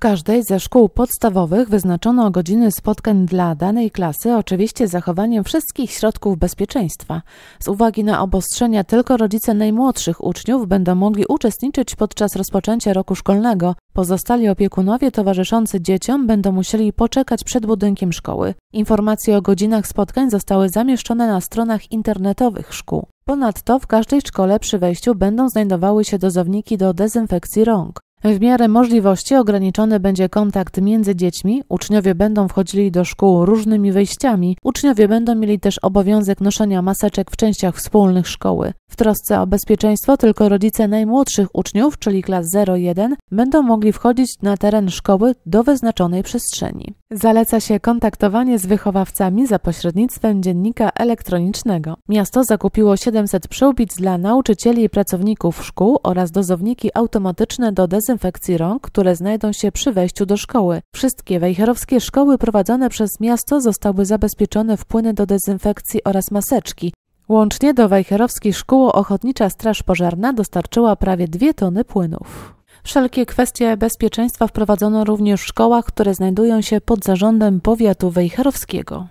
każdej ze szkół podstawowych wyznaczono godziny spotkań dla danej klasy, oczywiście z zachowaniem wszystkich środków bezpieczeństwa. Z uwagi na obostrzenia tylko rodzice najmłodszych uczniów będą mogli uczestniczyć podczas rozpoczęcia roku szkolnego. Pozostali opiekunowie towarzyszący dzieciom będą musieli poczekać przed budynkiem szkoły. Informacje o godzinach spotkań zostały zamieszczone na stronach internetowych szkół. Ponadto w każdej szkole przy wejściu będą znajdowały się dozowniki do dezynfekcji rąk. W miarę możliwości ograniczony będzie kontakt między dziećmi, uczniowie będą wchodzili do szkół różnymi wejściami, uczniowie będą mieli też obowiązek noszenia maseczek w częściach wspólnych szkoły. W trosce o bezpieczeństwo tylko rodzice najmłodszych uczniów, czyli klas 0-1, będą mogli wchodzić na teren szkoły do wyznaczonej przestrzeni. Zaleca się kontaktowanie z wychowawcami za pośrednictwem dziennika elektronicznego. Miasto zakupiło 700 przyłbic dla nauczycieli i pracowników szkół oraz dozowniki automatyczne do dezynfekcji rąk, które znajdą się przy wejściu do szkoły. Wszystkie wejherowskie szkoły prowadzone przez miasto zostały zabezpieczone w płyny do dezynfekcji oraz maseczki. Łącznie do wejherowskich szkół Ochotnicza Straż Pożarna dostarczyła prawie 2 tony płynów. Wszelkie kwestie bezpieczeństwa wprowadzono również w szkołach, które znajdują się pod zarządem powiatu wejherowskiego.